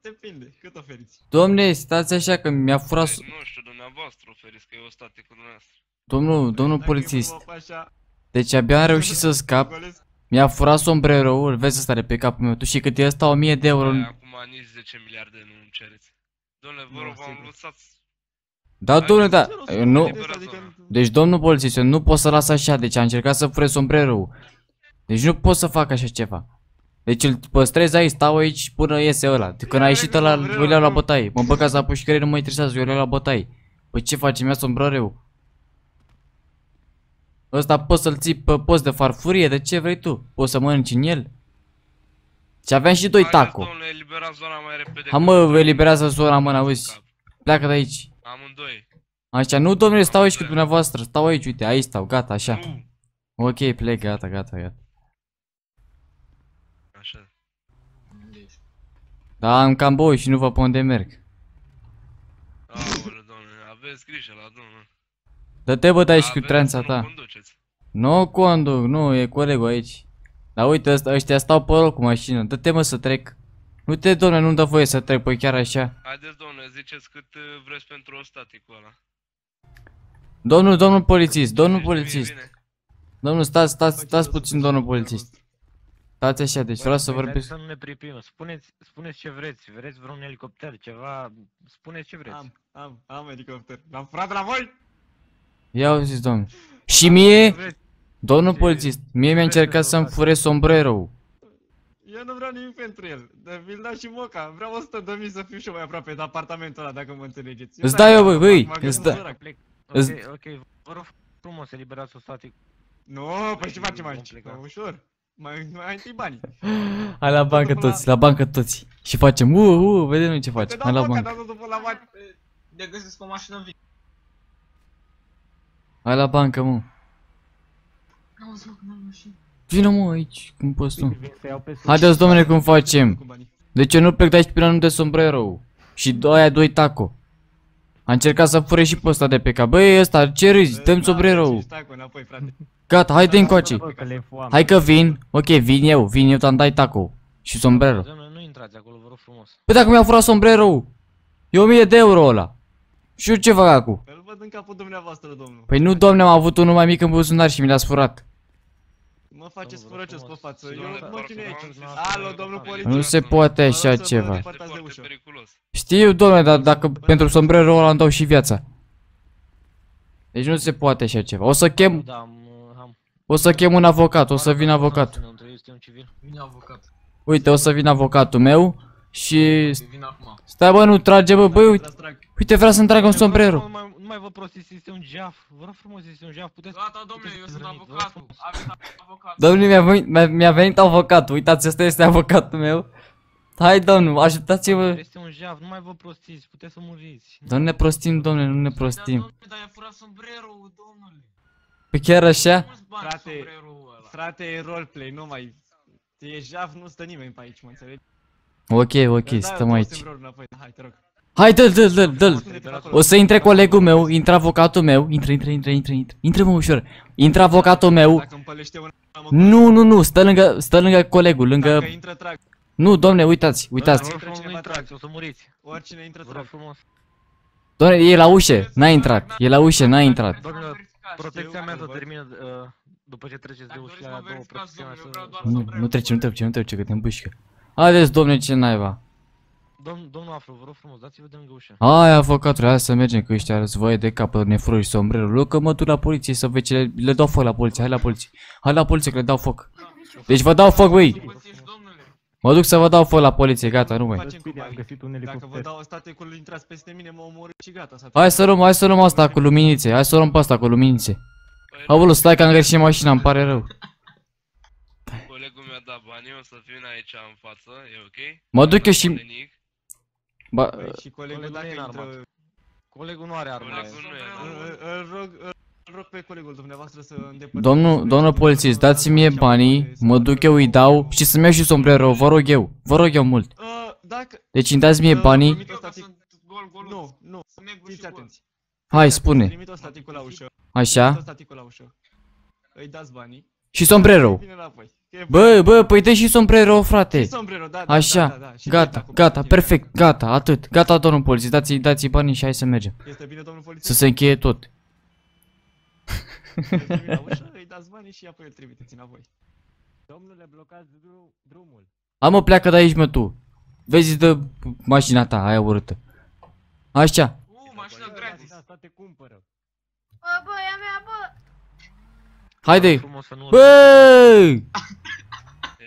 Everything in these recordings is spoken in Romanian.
Depinde, cât oferiți. Domne, stați așa că mi-a furat... Păi, nu știu, dumneavoastră oferiți, că e o cu dumneavoastră. Domnul, păi, domnul polițist. Deci abia am reușit să scap. Mi-a furat sombrerul, vezi ăsta de pe capul meu. Tu și cât e ăsta, 1000 de euro. Aia, păi, acum nici 10 miliarde nu îmi cereți. Domnule, vă rog, v-am lăsat da, domnule, da, nu... Deci, domnul polițist, eu nu pot să las așa, deci am încercat să fure sombrerul. Deci nu pot să fac așa ceva. Deci îl păstrez aici, stau aici până iese ăla. Când a ieșit ăla, îl iau la bătaie. Mă băca să apuși care nu mă interesează, eu îl iau la bătaie. Păi ce facem, ia sombrăreu? Ăsta poți să-l ții pe post de farfurie, de ce vrei tu? Poți să mănânci în el? Și aveam și doi taco. Ha mă, eliberează zona, mă, auzi. Pleacă de aici. Amândoi. Așa, nu domnule, stau aici cu dumneavoastră, stau aici, uite, aici stau, gata, așa. Ok, plec, gata, gata, gata. Da, am cam boi și nu vă pun de merg. Aoleu, domnule, aveți grijă la domnul. Da te bă, dai și cu tranța ta. Nu conduc, nu, e colegul aici. Dar uite, ăștia stau pe loc cu mașină. Dă-te mă să trec. Nu te, nu-mi dă voie să trec, păi chiar așa. Haideți, domnule, ziceți cât uh, vreți pentru o staticul ăla. Domnul, domnul polițist, domnul polițist. Domnul, stați, stați, stați puțin, domnul polițist. Stați așa, deci vreau să vorbesc... Să nu ne pripim, spuneți, spuneți ce vreți, vreți vreun elicopter, ceva, spuneți ce vreți. Am, am, am elicopter, l-am furat la voi! Ia zis domnul. Și mie, domnul polițist, mie mi-a încercat să-mi fure sombrero -ul. Eu nu vreau nimic pentru el, dar vi-l da și moca, vreau 100 de mii să fiu și eu mai aproape de apartamentul ăla, dacă mă înțelegeți. Îți dai eu, băi, băi, îți da... Ok, ok, vă rog frumos, eliberați-o static. Nu, păi ce facem aici? Ușor. Mai, mai întâi bani. Hai la bancă toți, la bancă toți. Și facem, uu, uuu, vedem noi ce facem. Hai la bancă. De găsesc pe mașină vin. Hai la bancă, mă. Vino mă, aici, cum poți tu? Haideți domnule cum facem. De ce nu plec de aici până nu de sombrero. Și aia doi taco. A încercat să fure și pe ăsta de pe cap. Băi, ăsta, ce râzi? Dă-mi sobrerou. Gata, hai de încoace. Hai că vin. Ok, vin eu. Vin eu, te-am dai taco. Și sombrero. Nu intrați acolo, vă rog frumos. Păi dacă mi-a furat sombrero E 1000 de euro ăla. Și eu ce fac acum? Îl văd în capul dumneavoastră, domnul. Păi nu, domne, am avut unul mai mic în buzunar și mi l-a furat faceți fără ce pe față. Eu continui aici. Alo, domnul poliție. Nu se poate așa ceva. Știu, domnule, dar dacă pentru sombrero ăla îmi dau și viața. Deci nu se poate așa ceva. O să chem... Da, o să chem un avocat, o să vin avocatul. Uite, o să vin avocatul meu și... Stai bă, nu trage bă, băi, uite. Uite, vrea să-mi tragă un sombrero mai vă prostiți este un jaf, Vă rog frumos, este un jaf, Puteți... Gata, domnule, eu sunt avocatul. Aveți avocatul. Domnule, mi-a venit, mi venit avocatul. Uitați, ăsta este avocatul meu. Hai, domnul, ajutați-vă. Este un jaf, nu mai vă prostiți, puteți să muriți. Nu ne prostim, domnule, nu ne prostim. Da, domnule, dar i-a furat sombrero domnule. Pe păi chiar așa? Frate, frate, e roleplay, nu mai... E jaf, nu stă nimeni pe aici, mă înțelegi? Ok, ok, da, stăm da, aici. Da, hai, te rog. Hai, dă-l, dă-l, dă-l, dă-l. O să intre colegul meu, intră avocatul meu. Intră, intră, intră, intră, intră. Intră, mă, ușor. Intră avocatul meu. Nu, nu, nu, stă lângă, stă lângă colegul, lângă... Nu, domne, uitați, uitați. Doamne, e la ușă, n-a intrat, e la ușă, n-a intrat. Protecția mea se termină uh, după ce treceți de ușile alea două, protecția mea Nu, nu trece, nu trece, nu trece, că te împușcă. Haideți, domne, ce naiba. Domn, domnul Afro, vă rog frumos, dați-vă de lângă ușa. Hai, avocatul, hai să mergem, că ăștia arăți de cap, ne fură și sombrerul. Loc, mă duc la poliție să vezi, le, le dau foc la poliție, hai la poliție. Hai la poliție, că le dau foc. Deci vă dau foc, băi! Mă duc să vă dau foc la poliție, gata, nu mai. Dacă vă dau staticul, intrați peste mine, mă omor și gata. Hai să luăm, hai să luăm asta cu luminițe, hai să luăm pe asta cu luminițe. Aolo, stai că am greșit mașina, îmi pare rău. Colegul mi-a dat bani, o să vin aici în față, e ok? Mă duc eu și... Ba... Păi, și uh, colegul, colegul dacă intră... Colegul nu are armă. Îl rog, îl rog pe colegul dumneavoastră să îndepărteze... Domnul, domnul polițist, dați-mi mie banii, mă duc eu, îi dau și să-mi iau și sombrero, vă rog eu, vă rog eu mult. Uh, deci îmi dați mie uh, banii... Nu, nu, fiți atenți. Hai, spune. Trimit o statică la ușă. Așa? Îi dați banii. Și sombrero. Vine înapoi. Bă, bă, păi dă și sombrero, frate. Sombrero, da, da, da, Așa, da, da, da. Și gata, gata, perfect, gata, atât. Gata, domnul polițist, dați-i dați banii și hai să mergem. Este bine, domnul polițist. Să se încheie tot. la îi dați banii și apoi îl trimiteți înapoi. Domnule, blocați drumul. Am o pleacă de aici, mă, tu. Vezi, de mașina ta, aia urâtă. Așa. U, uh, mașina păi, gratis. Asta da, te cumpără. Bă, bă, ia mea, bă. Haide! Băi!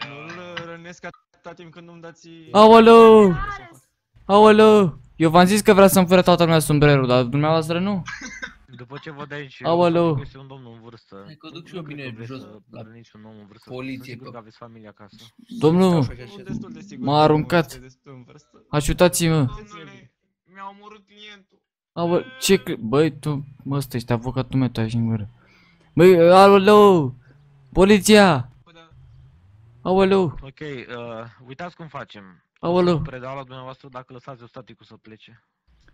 Nu-l rănesc atâta timp când nu-mi dați... Aoleu! Aoleu! Eu v-am zis că vrea să-mi fără toată lumea sombrerul, dar dumneavoastră nu. După ce văd aici, Aoleu. este un domn în vârstă. Hai că duc și eu bine jos la niciun om în vârstă. Poliție. că aveți familie acasă. Domnul, m-a aruncat. Ajutați-mă. Mi-a omorât clientul. Aoleu, ce... Băi, tu, mă, ăsta ești avocatul meu, tu ai și în gură. Băi, alo! Poliția! Aoleu! Ok, uh, uitați cum facem. Aoleu! Predau la dumneavoastră dacă lăsați-o staticul să plece.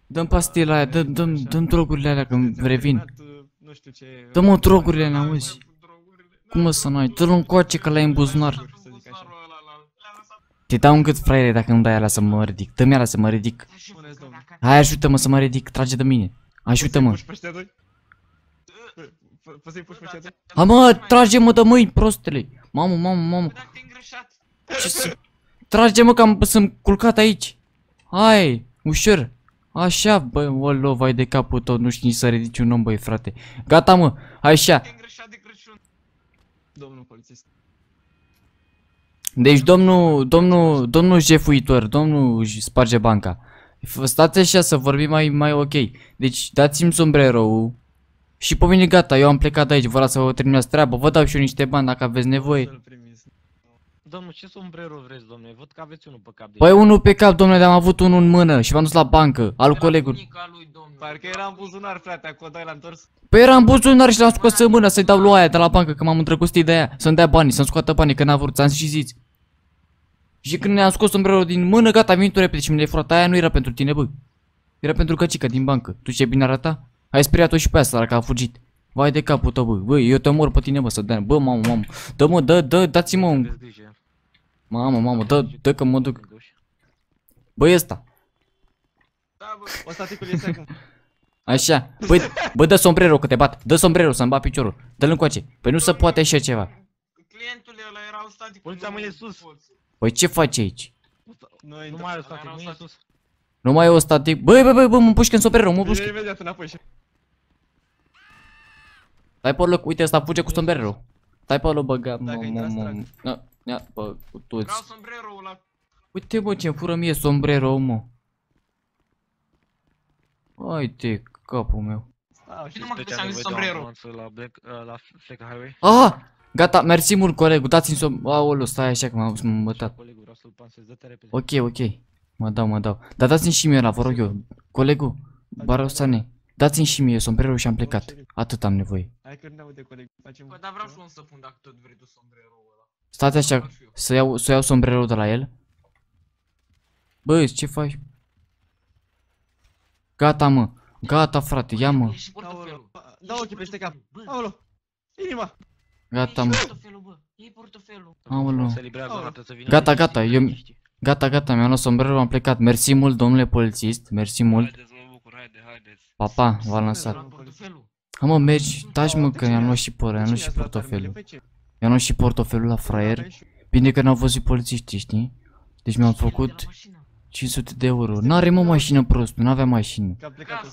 Dăm pastila aia, dă, dăm, dăm drogurile alea când revin. Dă-mă drogurile ne auzi. Cum o să noi? Dă-l încoace că l-ai în buzunar. Te dau un gât, fraiere, dacă nu dai alea să mă ridic. Dă-mi alea să mă ridic. Hai, ajută-mă să mă ridic, trage de mine. Ajută-mă. Poți să-i puși pe mă, trage-mă de mâini, prostele! Mamă, mamă, mamă! Ce să... Trage-mă că am, sunt culcat aici! Hai, ușor! Așa, bă, o lovai de capul tot, nu știi nici să ridici un om, băi, frate. Gata, mă, hai așa. Domnul polițist. Deci domnul, domnul, domnul jefuitor, domnul sparge banca. Stați așa să vorbim mai, mai ok. Deci dați-mi sombrero și pe mine gata, eu am plecat de aici, vă las să vă terminați treaba, vă dau și eu niște bani dacă aveți nevoie. Domnul, ce sombrero vreți, domnule? Văd că aveți unul pe cap de Păi unul pe cap, domnule, dar am avut unul în mână și m-am dus la bancă, al colegului. Parcă era în buzunar, frate, acolo, l-am întors. Păi era în buzunar și l-am scos în mână să-i dau lui aia de la bancă, că m-am îndrăgostit de aia, să-mi dea banii, să-mi scoată banii, că n-a vrut, ți-am și zis. Și când ne-am scos sombrero din mână, gata, a venit repede și mi a ai furat, aia nu era pentru tine, bă. Era pentru căcica din bancă. Tu ce bine arăta? Ai speriat-o și pe asta, dacă a fugit. Vai de capul tău, bă. Bă, eu te mor pe tine, bă, să dai. Bă, mamă, mamă. Dă, mă, dă, dă, dați-mă un... Mamă, mamă, dă, dă că mă duc. Bă, ăsta. Da, bă, o staticul este acum. Așa. Păi, bă, dă sombrero că te bat. Dă sombrero să-mi bat piciorul. Dă-l încoace. Păi nu se poate așa ceva. Clientul ăla era un static. Poliția mâine sus. Păi ce faci aici? Noi da, nu mai are static, mâine sus. Nu mai e o static. Băi, băi, băi, bă, mă împușcă în supererul, mă împușcă. Imediat înapoi și... Stai pe loc, uite, ăsta fuge cu sombrero. Stai pe loc, băga, mă, mă, mă, mă. Ia, bă, cu toți. Vreau sombrerul ăla. Uite, bă, ce-mi fură mie sombrero, mă. Haide, capul meu. Stau și special sombrerul. la Black, uh, la Black Highway. Ah! Gata, mersi mult, colegul, dați-mi sombrero. Aoleu, stai așa că m-am bătat. Ok, ok. Mă dau, mă dau. Dar dați-mi și mie la, vă rog eu. Colegul, Barosane, dați-mi și mie sombrerul și am plecat. Atât am nevoie. Hai că nu de coleg. Facem... Bă, dar vreau și un săpun dacă tot vrei tu sombrerul ăla. Stați așa, să iau, să iau sombrerul de la el. Bă, ce faci? Gata, mă. Gata, frate, ia, mă. Da ochii peste cap. Aolo. Inima. Gata, mă. Iei portofelul, bă. Iei portofelul. Aolo. Gata, gata, eu... Gata, gata, mi-am luat sombrerul, am plecat. Mersi mult, domnule polițist, mersi mult. Haideți, mă bucur, haide, haideți. Papa, v a lansat. Ha, mă, mergi, da, taci, mă, că mi-am luat și pără, mi-am luat și portofelul. Mi-am luat și portofelul la fraier. Da, da, Bine că n-au văzut polițiștii, știi? Deci mi-am făcut 500 de euro. N-are, mă, mașină prost, nu avea mașină.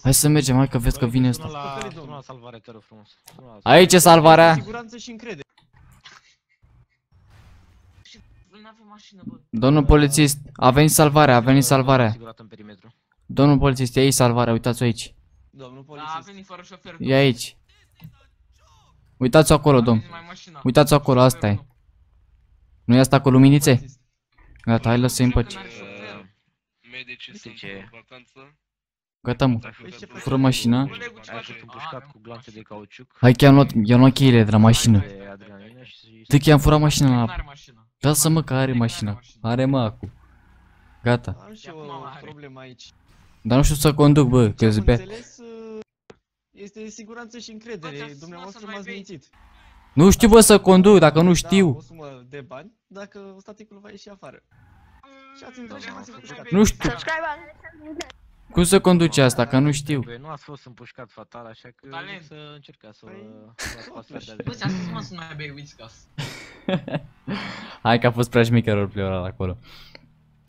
Hai să mergem, hai că vezi că păi, vine ăsta. Aici e salvarea. Domnul polițist, a venit salvarea, a venit salvarea. Domnul polițist, e aici salvarea, uitați-o aici. Domnul da, polițist. E aici. Uitați-o acolo, domn. Uitați-o acolo, asta e. Nu e asta cu luminițe? Gata, hai lăsă-i în păce. Uh, Medicii sunt în vacanță. Gata, mă. Păi păi Fără mașina. Hai că i-am luat, i-am luat cheile de la mașină. Te că i-am furat mașina la... Lasă da, mă că are mașina. Are mă acum. Gata. Am și o problemă aici. Dar nu știu să conduc, bă, că bea. Uh, este siguranță și încredere, dumneavoastră m-ați mințit. Nu știu, bă, să conduc, dacă nu da, știu. Da, o sumă de bani, dacă staticul va ieși afară. Și ați intrat și m-ați Nu știu. Cum să conduce asta? Că nu știu. Băi, nu ați fost împușcat fatal, așa că Talent. să încercați să vă păi- să păi, mă să mai bei whiskas. Hai că a fost prea mică roleplay acolo.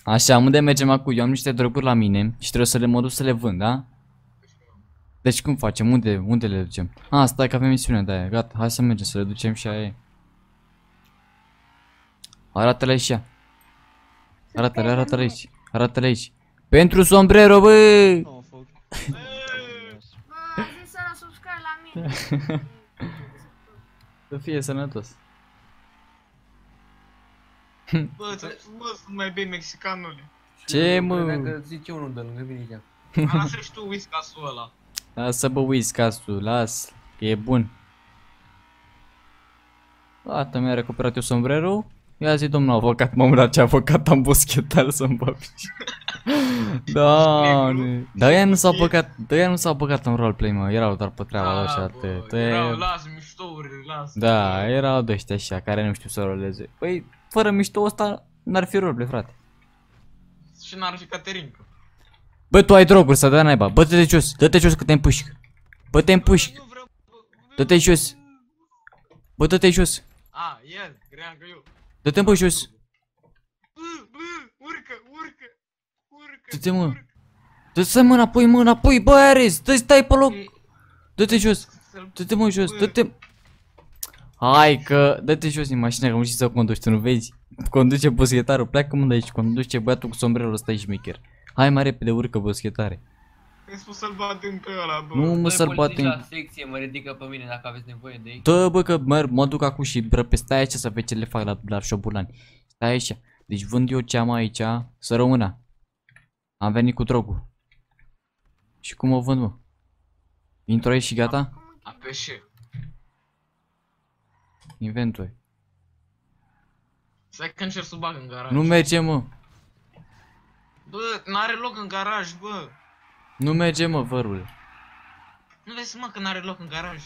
Așa, unde mergem acum? Eu am niște droguri la mine și trebuie să le mă duc să le vând, da? Deci cum facem? Unde, unde le ducem? A, ah, stai că avem misiune de aia. Gata, hai să mergem să le ducem și aia. Arată-le și ea. Arată-le, arată-le aici. Arată-le aici. Pentru sombrero, bă! No, Bă, să la mine. Să fie sănătos. Bă, bă, sunt mai bine mexicanule. Ce, mă? Dacă zici unul de lângă vine Lasă și tu whiskas-ul ăla. Lasă, bă, whiskas-ul, las, că e bun. Bata, mi-a recuperat eu sombrero. Ia zi, domnul avocat, m-am dat ce avocat am boschetat să-mi babi da, ne. Da, aia nu s-au băgat, da, aia nu s-au băgat în roleplay, mă. Erau doar pe treaba lor și atât. Erau, lasă miștouri, lasă. Da, erau de ăștia așa, care nu știu să roleze. Păi, fără mișto ăsta n-ar fi roleplay, frate. Și n-ar fi Caterinca. Bă, tu ai droguri, să dai naiba. Bă, te jos, dă-te jos că te împușc. Bă, te împușc. Dă-te jos. Bă, dă-te jos. A, el, cream că eu. Dă-te împușc jos. Dă-te mă! Dă-ți mâna, apoi mâna, apoi bă, Ares! dă stai pe loc! Dă-te jos! Dă-te mă jos, dă-te... Hai că... Dă-te jos din mașină, că nu știi să o conduci, tu nu vezi? Conduce boschetarul, pleacă mă de aici, conduce băiatul cu sombrerul ăsta aici, micher. Hai mai repede, urcă boschetare. Ai spus să-l batem pe ăla, bă. Nu mă să-l bat la secție, mă ridică pe mine dacă aveți nevoie de ei. bă că mă, mă duc acum și bră, pe stai aici să vezi ce le fac la, la Stai aici. Deci vând eu ce am aici, să rămână. Am venit cu drogul. Și cum o vând, mă? Intro și gata? Apeșe. Inventory. Stai că încerc să bag în garaj. Nu merge, mă. Bă, n-are loc în garaj, bă. Nu merge, mă, vărule. Nu vezi, mă, că n-are loc în garaj.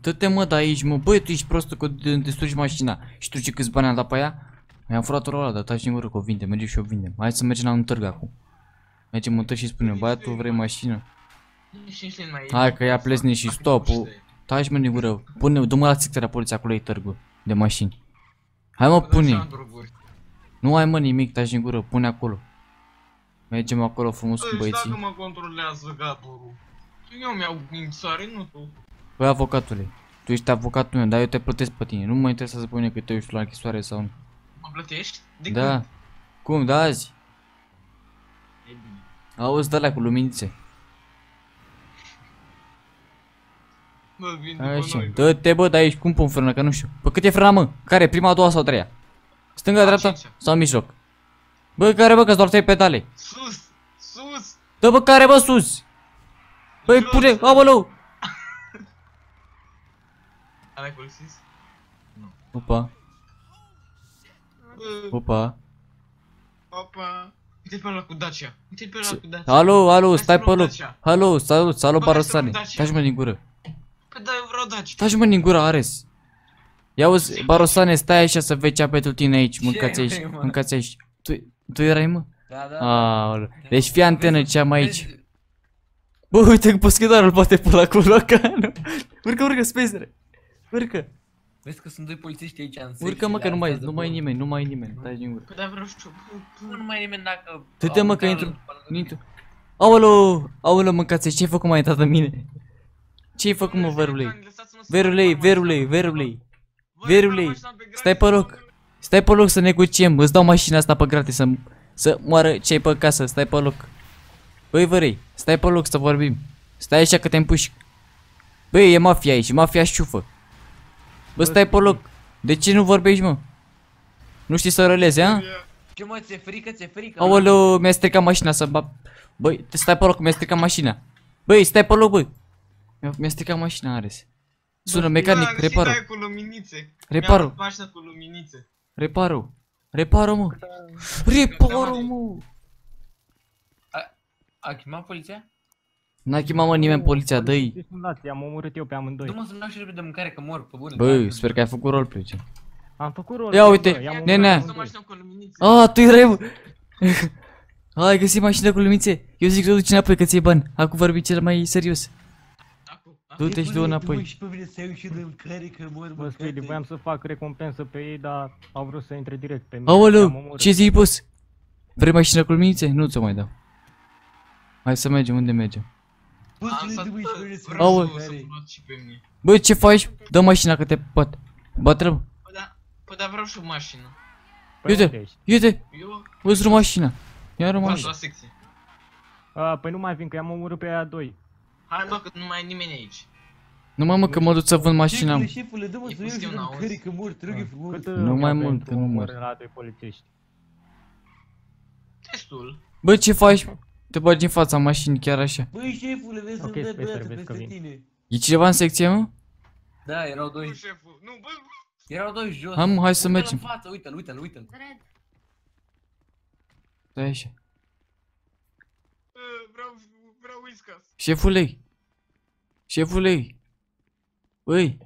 Dă-te, mă, de aici, mă. Băi, tu ești prost că distrugi mașina. Și tu ce câți bani am dat pe aia? Mi-am furat-o la dar taci din gură că o vinde, merge și o vinde. Hai să mergem la un târg acum. Mergem mută și spunem, băiatul vrei mașină? Hai că ia plesne și stop. Taci mă gură. Pune, du-mă la sectarea poliției acolo e târgu de mașini. Hai mă, pune. Nu ai mă nimic, taci din gură, pune acolo. Mergem acolo frumos cu păi, băieții. Dacă mă controlează gaborul. Eu mi-au sare, nu tu. Păi avocatule, tu ești avocatul meu, dar eu te plătesc pe tine. Nu mă interesează pe mine că te uiți la închisoare sau nu. Mă plătești? De da. Când? Cum, de azi? Auzi, de cu luminițe. Bă, vin Așa, dă-te bă, dar ești cum pun frână, că nu știu. Pă, cât e frâna, mă? Care? Prima, a doua sau a treia? Stânga, a, dreapta cincea. sau mijloc? Bă, care bă, că s doar trei pedale. Sus, sus. Dă bă, care bă, sus? Băi, pune, aoleu. Are colțis? Nu. Opa. Opa. Opa. Uite-l pe ăla cu Dacia. Uite-l pe ăla cu Dacia. Alo, alo, stai pe loc. Alo, salut, salut Barosane. Taci mă din gură. Pe păi da, eu vreau Dacia. Taci mă din gură, Ares. Ia uzi, Barosane, stai așa să vezi ce pentru tine aici, mâncați aici, mâncați aici. Tu, tu erai, mă? Da, da. Aolo, Deci fii antenă ce am aici. Bă, uite că poschedarul poate pula cu locanul. urcă, urcă, spezere. Urcă. Vezi că sunt doi polițiști aici în Urcă mă că nu mai, nu mai e nimeni, nu mai e nimeni, stai din ură. Păi, dar vreau știu. Nu mai e nimeni dacă... Tăte mă că intru, intru. Aolo, aolo mâncați, ce-ai făcut mai intrat în mine? Ce-ai păi, făcut mă, verulei? Verulei, verulei, verulei. Verulei, stai pe loc. Stai pe loc să negociem, îți dau mașina asta pe gratis să, să moară cei pe casă, stai pe loc. Băi, vărei, stai pe loc să vorbim. Stai așa că te împușc. Băi, e mafia aici, mafia șufă. Bă, stai pe loc. De ce nu vorbești, mă? Nu știi să rălezi, a? Ce mă, ți-e frică, ți-e frică? Aoleu, mi-a stricat mașina să bă. Băi, stai pe loc, mi-a stricat mașina. Băi, stai pe loc, băi. Mi-a stricat mașina, Ares. Sună mecanic, repară. cu luminițe. Repară. Mașina cu luminițe. Repară. Repară, mă. Repară, mă. A, a chemat poliția? N-a chemat mă nimeni poliția, dă-i. am omorât eu pe amândoi. Nu mă să-mi dau și repede de mâncare că mor pe bună Bă, sper că ai făcut pe ce. Am făcut rol. Ia uite, nenea. A, tu-i rev. Hai, găsi mașina cu lumițe. Eu zic să o duci înapoi că ți-ai bani. Acum vorbi cel mai serios. Du-te și du înapoi. să Bă, Speedy, voiam să fac recompensă pe ei, dar au vrut să intre direct pe mine. Aoleu, ce zici, pus? Vrei mașină cu luminițe? Nu ți-o mai dau. Hai să mergem, unde mergem? Aul. Bă, ce faci? Dă mașina că te bat. Bătrân. Păi, da, păi da vreau și o mașină. Uite, uite, uite mașina. Iar o mașină. A, păi nu mai vin, că i-am omorât pe aia doi. Hai, bă, că nu mai e nimeni aici. Nu mai mă că mă duc să vând mașina. Șefule, șefule, dă-mă să iau și dăm cări că mor, te frumos. Nu uh, mai mult, că nu mor. la Destul. Bă, ce faci? Te bagi din fața mașinii, chiar așa. Băi, șefule, vezi, okay, îmi dă băiatul peste vin. tine. E cineva în secție, mă? Da, erau doi. Nu, șeful. Nu, bă, bă. Erau doi jos. Am, hai să mergem. Uite-l în uite-l, uite-l, uite-l. Stai așa. Vreau, vreau whiskas. Șefule. Șefule. Băi.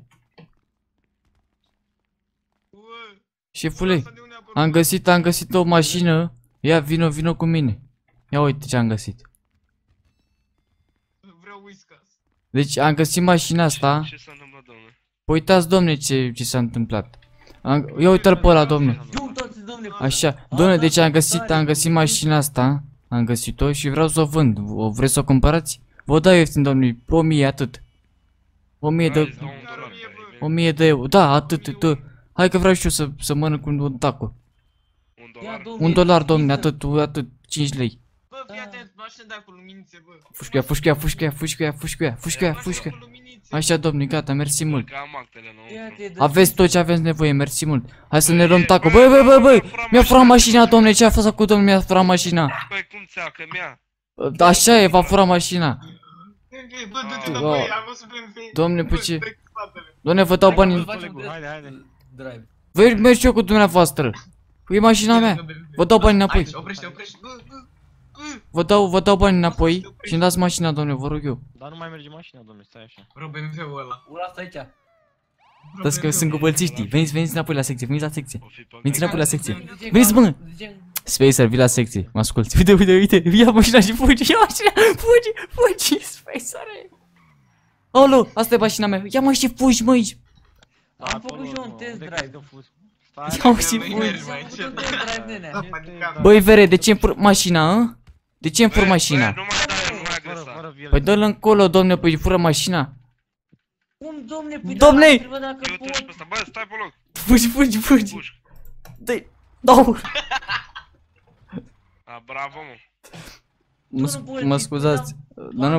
Șefule, am găsit, am găsit o mașină. Ia, vino, vino cu mine. Ia uite ce am găsit. Vreau whiskas. Deci am găsit mașina asta. Ce, ce s-a întâmplat, domne? Păi uitați, domne, ce, ce s-a întâmplat. Am... Ia uite-l pe ăla, domne. Așa, domne, deci am găsit, am găsit mașina asta. Am găsit-o și vreau să o vând. O vreți să o cumpărați? Vă dau ieftin, domnule, o mie atât. O mie de... O mie de euro. Da, atât, tu. Hai că vreau și eu să, să mănânc un, taco. Un dolar. Un dolar, domne, atât, atât, 5 lei. Baște de luminițe, bă. Fușcuia, fușcuia, fușcuia, fușcuia, fușcuia, fușcuia, fușcuia. Așa, domnule, gata, mersi mult. Aveți tot ce aveți nevoie, mersi mult. Hai să ne luăm taco. Băi, băi, băi, băi, mi-a furat mașina, domnule, ce a fost cu domnul, mi-a furat mașina. Păi cum ți-a, că mi-a? Da, așa e, va fura mașina. Bă, du Domne, pe ce... Doamne, vă dau banii. Vă mergi eu cu dumneavoastră. E mașina mea. Vă dau banii înapoi. Oprește, oprește. Vă dau, vă dau bani înapoi și îmi dați mașina, domnule, vă rog eu. Dar nu mai merge mașina, domnule, stai așa. Robin pe ăla. Ura asta aici. Dar că sunt cu bălțiștii. Veniți, veniți înapoi la secție, veniți la secție. Veniți înapoi la secție. Veniți, bă! Spacer, vii la secție, mă asculti. Uite, uite, uite, ia mașina și fugi, ia mașina, fugi, fugi, Spacer. Alo, asta e mașina mea. Ia mă și fugi, măi. Am făcut și un test drive. Ia-o și fugi. Băi, Vere, de ce îmi mașina, a? De ce îmi fur mașina? păi dă-l încolo, domne, păi fură mașina. Cum, domne, păi domne! Da, dacă Eu pot. Pe asta. Bă, stai pe loc. Fugi, fugi, fugi. Dă-i. Dau. A, bravo, mă. Mă, sc mă scuzați, dar nu...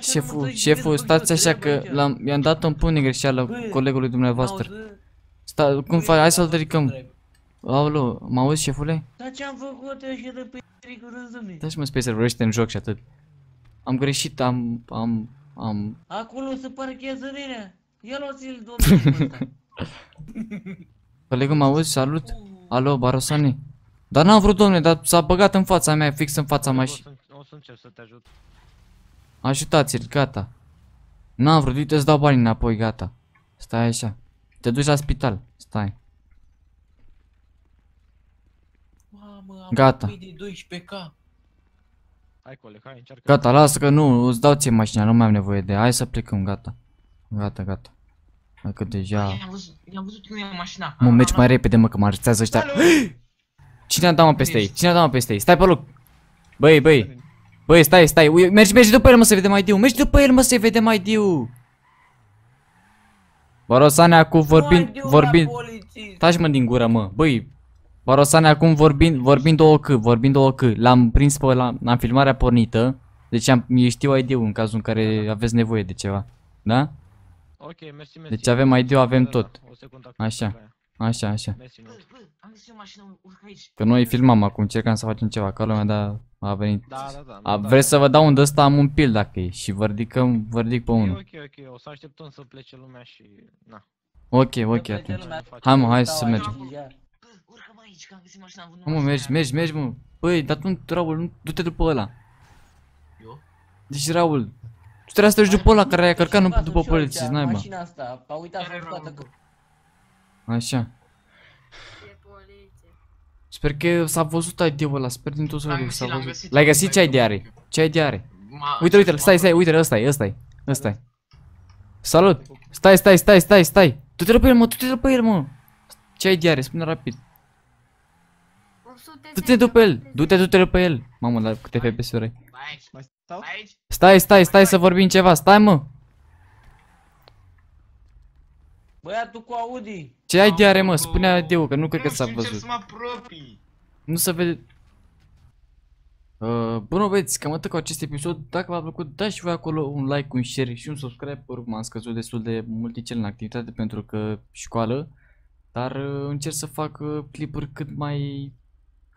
Șeful, șeful, stați așa că i-am dat un pun greșeală colegului dumneavoastră. Stai, cum faci? Hai să-l ridicăm. Aolo, m auzi, șefule? Dar ce-am făcut eu și răpit? trigurâți, domne. Da și mă spui să vorbește în joc și atât. Am greșit, am, am, am... Acolo se parchează nenea. Ia luați-l, domnule. Colegul, mă auzi? Salut. Alo, Barosani. Dar n-am vrut, domnule, dar s-a băgat în fața mea, fix în fața mea și... O să încerc să te ajut. Ajutați-l, gata. N-am vrut, uite, îți dau bani înapoi, gata. Stai așa. Te duci la spital, stai. Gata. Hai, hai, încearcă. Gata, lasă că nu, îți dau ție mașina, nu mai am nevoie de ea. Hai să plecăm, gata. Gata, gata. Dacă deja... Păi, am văzut, am văzut cum e mașina. Mă, mergi mai repede, mă, că mă arțează ăștia. Cine a dat mă peste ei? Cine a dat mă peste ei? Stai pe loc. Băi, băi. Băi, stai, stai. Ui, mergi, mergi după el, mă, să vedem mai diu. Mergi după el, mă, să vedem mai diu. Borosanea cu vorbind, vorbind... Taci mă din gură, mă. Băi, Barosane, acum vorbind vorbind două C, vorbind două C. L-am prins pe la, la filmarea pornită. Deci am, mi știu ID-ul în cazul în care da, da. aveți nevoie de ceva. Da? Ok, mersi, mersi. Deci avem ID-ul, avem tot. Așa. Așa, așa. Că noi filmam acum, încercam să facem ceva, că lumea, dar a venit. Da, da, da. A, da, vreți da, să vă dau un ăsta, am un pil dacă e și vă ridicăm, vă ridic pe unul. Ok, ok, o să așteptăm să plece lumea și... Na. Ok, ok, atunci. Hai mă, hai să mergem urcă-mă aici, că am găsit mașina, am vândut Mă, mergi, mergi, mergi, mă. Băi, dar tu, Raul, du-te după ăla. Eu? Deci, Raul, tu trebuie să treci după ăla care a cărcat, nu după poliție, n-ai, bă. Mașina asta, a uitat să scoată că... Așa. Sper că s-a văzut ID-ul ăla, sper din tot să s-a văzut. L-ai găsit ce ID are? Ce ID are? Uite, uite, stai, stai, uite, ăsta i ăsta i ăsta i Salut! Stai, stai, stai, stai, stai! Tu te pe el, mă, tu te pe el, mă! Ce ID are? Spune rapid. Du-te după el! Du-te, du-te după el! Mamă, dar câte FPS-uri ai. Stai, stai, stai să vorbim ceva, stai mă! Băiatul cu Audi! Ce ai de are mă? Spune adeu, că nu cred că s-a văzut. Nu se vede... Uh, bun, băieți, cam atât cu acest episod. Dacă v-a plăcut, dați și voi acolo un like, un share și un subscribe. Oricum am scăzut destul de multicel în activitate pentru că școală. Dar uh, încerc să fac uh, clipuri cât mai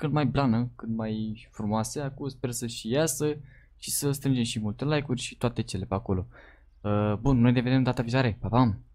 cât mai blană, cât mai frumoase. Acum sper să și iasă și să strângem și multe like-uri și toate cele pe acolo. Uh, bun, noi ne vedem data viitoare. Pa, pa!